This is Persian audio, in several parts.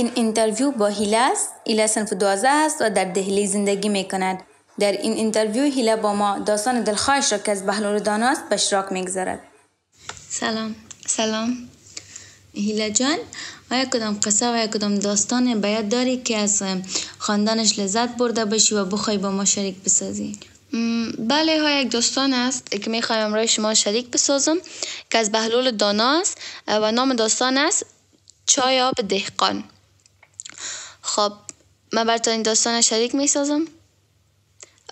این انترویو با هیله است هیله صنف دوازه است و در دهلی زندگی می در این اینترویو هیله با ما داستان دلخواهش را که از بهلول است به اشتراک میگذارد سلام سلام هیله جان آیا کدام قصه و آیا کدام داستان باید داری که از خواندنش لذت برده باشی و بخوای با ما شریک بسازی بله های یک داستان است که میخوایم رای شما شریک بسازم که از بهلول دانا است و نام داستان است چای آب دهقان خب من براتون این داستان شریک میسازم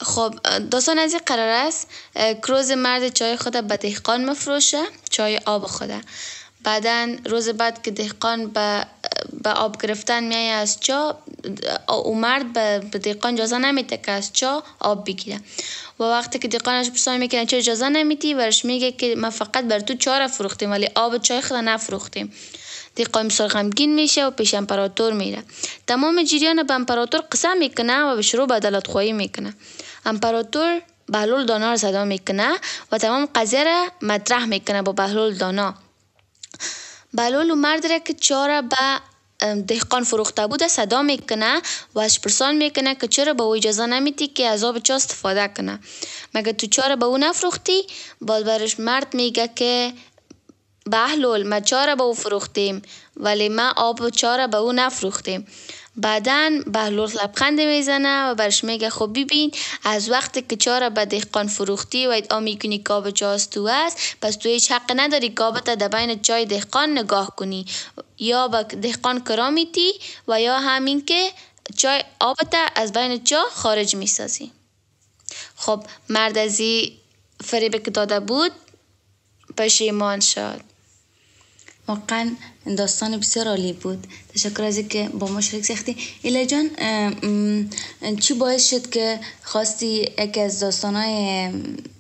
خب داستان از این قرار است کروز مرد چای خود به دهقان مفروشه چای آب خوده بعدا روز بعد که دهقان به به آب گرفتن میای از چا او مرد به دهقان اجازه نمیده که از چا آب بگیره و وقتی که دهقانش پرسان میکنه چرا اجازه نمیدی ورش میگه که من فقط بر تو چا را فروختیم ولی آب چای خود نفروختیم دی سر غمگین میشه و پیش امپراتور میره تمام جریان به امپراتور قسم میکنه و به شروع به خواهی میکنه امپراتور بهلول دانا رو صدا میکنه و تمام قضیه را مطرح میکنه با بهلول دانا بهلول و مرد را که چاره به دهقان فروخته بوده صدا میکنه و اش پرسان میکنه که چرا به او اجازه نمیتی که عذاب چا استفاده کنه مگه تو چاره به او نفروختی بالبرش مرد میگه که بهلول ما چاره به او فروختیم ولی ما آب و چاره به او نفروختیم بعدا بهلول لبخند میزنه و برش میگه خب ببین از وقتی که چاره به دهقان فروختی و ادعا میکنی کاب جاز تو است پس تو هیچ حق نداری کابتا در بین چای دهقان نگاه کنی یا به دهقان کرا و یا همین که چای آبت از بین جا خارج میسازی خب مرد ازی فریب که داده بود پشیمان شد واقعا داستان بسیار عالی بود تشکر از که با ما شریک سختی ایلا جان چی باعث شد که خواستی یکی از داستانهای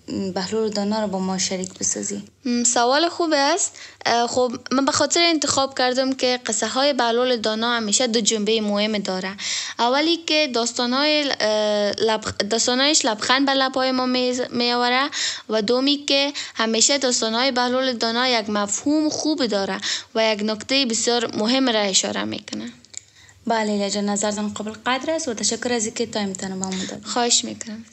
بهلول دانا رو با ما شریک بسازی سوال خوب است خب من به خاطر انتخاب کردم که قصه های بهلول دانا همیشه دو جنبه مهم داره اولی که داستان های لب... داستانایش لبخند به های ما می و دومی که همیشه داستان های بهلول دانا یک مفهوم خوب داره و یک نکته بسیار مهم را اشاره میکنه بله لجا نظر قبل قدر است و تشکر از اینکه تایم تنو با خواهش میکنم